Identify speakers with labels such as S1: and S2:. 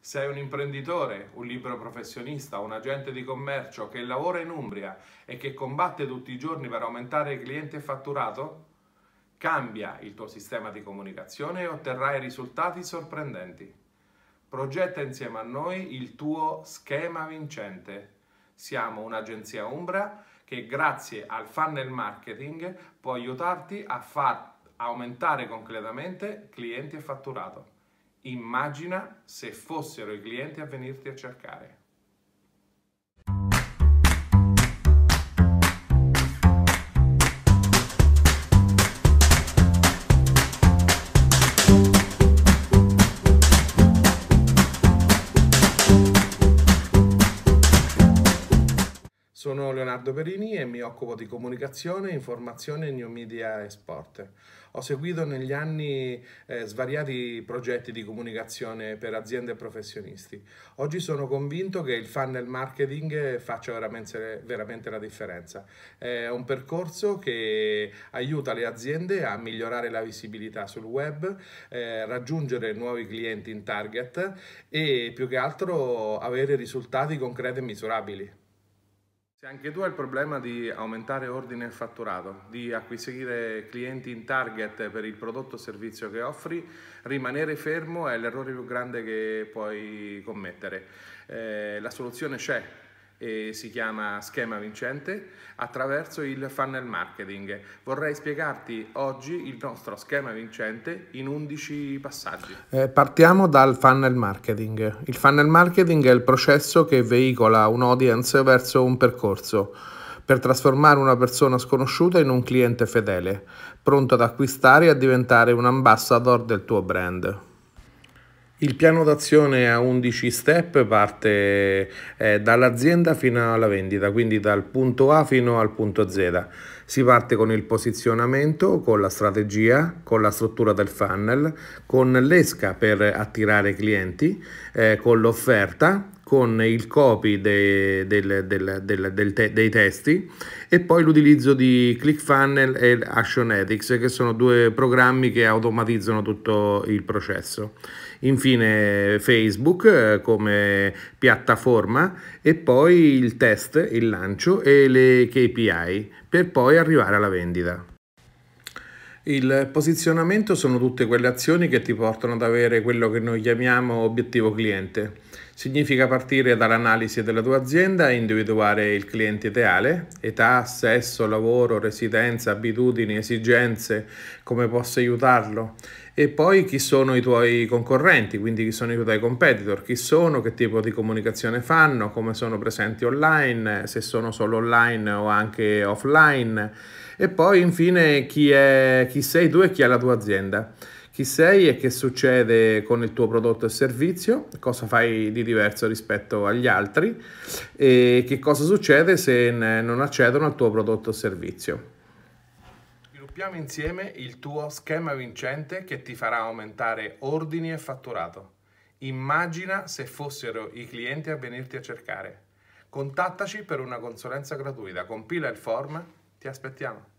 S1: Sei un imprenditore, un libero professionista, un agente di commercio che lavora in Umbria e che combatte tutti i giorni per aumentare clienti e fatturato? Cambia il tuo sistema di comunicazione e otterrai risultati sorprendenti. Progetta insieme a noi il tuo schema vincente. Siamo un'agenzia Umbra che grazie al funnel marketing può aiutarti a far aumentare concretamente clienti e fatturato. Immagina se fossero i clienti a venirti a cercare. sono Leonardo Perini e mi occupo di comunicazione, informazione, new media e sport. Ho seguito negli anni eh, svariati progetti di comunicazione per aziende e professionisti. Oggi sono convinto che il funnel marketing faccia veramente, veramente la differenza. È un percorso che aiuta le aziende a migliorare la visibilità sul web, eh, raggiungere nuovi clienti in target e più che altro avere risultati concreti e misurabili. Se anche tu hai il problema di aumentare ordine e fatturato, di acquisire clienti in target per il prodotto o servizio che offri, rimanere fermo è l'errore più grande che puoi commettere. Eh, la soluzione c'è, e si chiama Schema Vincente, attraverso il funnel marketing. Vorrei spiegarti oggi il nostro schema vincente in 11 passaggi. Eh, partiamo dal funnel marketing. Il funnel marketing è il processo che veicola un audience verso un percorso per trasformare una persona sconosciuta in un cliente fedele, pronto ad acquistare e a diventare un ambassador del tuo brand. Il piano d'azione a 11 step parte eh, dall'azienda fino alla vendita, quindi dal punto A fino al punto Z. Si parte con il posizionamento, con la strategia, con la struttura del funnel, con l'esca per attirare clienti, eh, con l'offerta, con il copy de, del, del, del, te, dei testi e poi l'utilizzo di ClickFunnel e Action che sono due programmi che automatizzano tutto il processo. Infine Facebook eh, come piattaforma e poi il test, il lancio e le KPI per poi arrivare alla vendita. Il posizionamento sono tutte quelle azioni che ti portano ad avere quello che noi chiamiamo obiettivo cliente Significa partire dall'analisi della tua azienda e individuare il cliente ideale, età, sesso, lavoro, residenza, abitudini, esigenze, come posso aiutarlo e poi chi sono i tuoi concorrenti, quindi chi sono i tuoi competitor, chi sono, che tipo di comunicazione fanno, come sono presenti online, se sono solo online o anche offline e poi infine chi, è, chi sei tu e chi è la tua azienda. Chi sei e che succede con il tuo prodotto e servizio, cosa fai di diverso rispetto agli altri e che cosa succede se non accedono al tuo prodotto o servizio. Sviluppiamo insieme il tuo schema vincente che ti farà aumentare ordini e fatturato. Immagina se fossero i clienti a venirti a cercare. Contattaci per una consulenza gratuita, compila il form, ti aspettiamo.